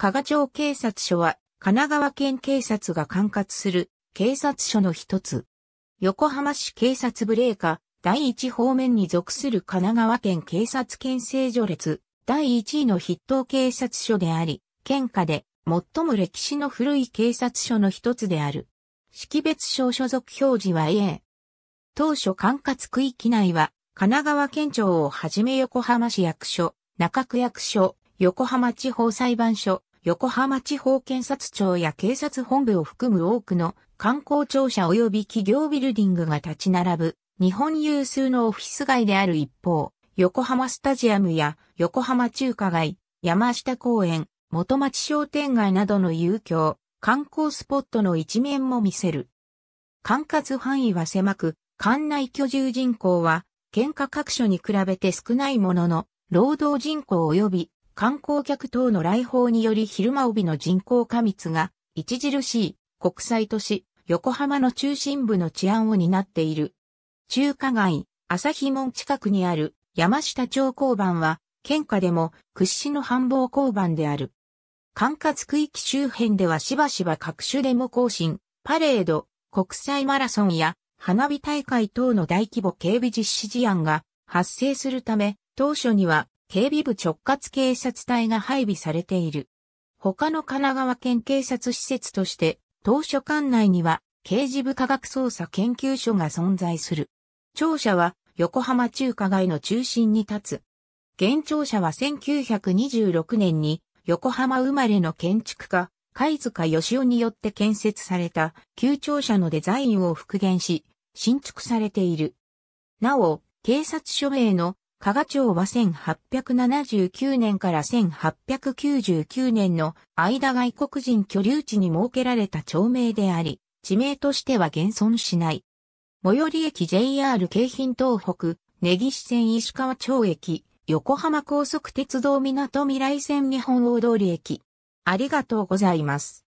加賀町警察署は、神奈川県警察が管轄する警察署の一つ。横浜市警察部令ー第一方面に属する神奈川県警察県政序列、第一位の筆頭警察署であり、県下で最も歴史の古い警察署の一つである。識別証所属表示は A。当初管轄区域内は、神奈川県庁をはじめ横浜市役所、中区役所、横浜地方裁判所、横浜地方検察庁や警察本部を含む多くの観光庁舎及び企業ビルディングが立ち並ぶ日本有数のオフィス街である一方、横浜スタジアムや横浜中華街、山下公園、元町商店街などの遊興、観光スポットの一面も見せる。管轄範囲は狭く、館内居住人口は、県下各所に比べて少ないものの、労働人口及び観光客等の来訪により昼間帯の人口過密が著しい国際都市横浜の中心部の治安を担っている。中華街朝日門近くにある山下町交番は県下でも屈指の繁忙交番である。管轄区域周辺ではしばしば各種デモ行進、パレード、国際マラソンや花火大会等の大規模警備実施事案が発生するため、当初には警備部直轄警察隊が配備されている。他の神奈川県警察施設として、当初管内には刑事部科学捜査研究所が存在する。庁舎は横浜中華街の中心に立つ。現庁舎は1926年に横浜生まれの建築家、貝塚義雄によって建設された旧庁舎のデザインを復元し、新築されている。なお、警察署名の加賀町は1879年から1899年の間外国人居留地に設けられた町名であり、地名としては現存しない。最寄り駅 JR 京浜東北、根岸線石川町駅、横浜高速鉄道港未来線日本大通り駅。ありがとうございます。